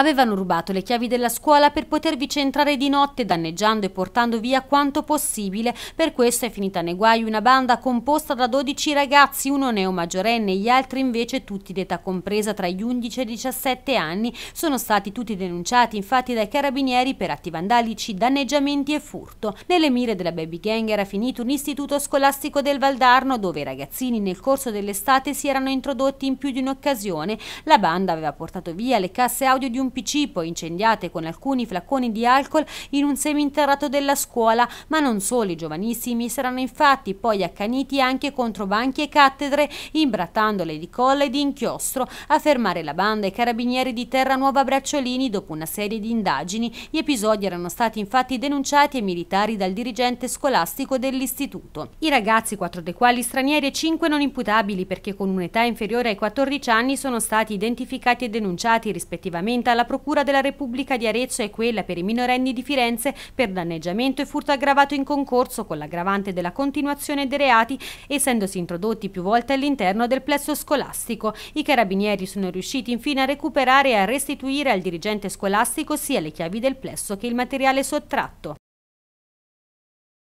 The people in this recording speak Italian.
avevano rubato le chiavi della scuola per potervi centrare di notte, danneggiando e portando via quanto possibile. Per questo è finita nei guai una banda composta da 12 ragazzi, uno neo e gli altri invece tutti d'età compresa tra gli 11 e i 17 anni. Sono stati tutti denunciati infatti dai carabinieri per atti vandalici, danneggiamenti e furto. Nelle mire della baby gang era finito un istituto scolastico del Valdarno dove i ragazzini nel corso dell'estate si erano introdotti in più di un'occasione. La banda aveva portato via le casse audio di un un PC, poi incendiate con alcuni flacconi di alcol in un seminterrato della scuola, ma non solo i giovanissimi saranno infatti poi accaniti anche contro banchi e cattedre, imbrattandole di colla e di inchiostro. A fermare la banda e carabinieri di Terra Nuova Bracciolini dopo una serie di indagini. Gli episodi erano stati infatti denunciati ai militari dal dirigente scolastico dell'istituto. I ragazzi, quattro dei quali stranieri e cinque non imputabili perché con un'età inferiore ai 14 anni, sono stati identificati e denunciati rispettivamente alla Procura della Repubblica di Arezzo e quella per i minorenni di Firenze per danneggiamento e furto aggravato in concorso con l'aggravante della continuazione dei reati essendosi introdotti più volte all'interno del plesso scolastico. I carabinieri sono riusciti infine a recuperare e a restituire al dirigente scolastico sia le chiavi del plesso che il materiale sottratto.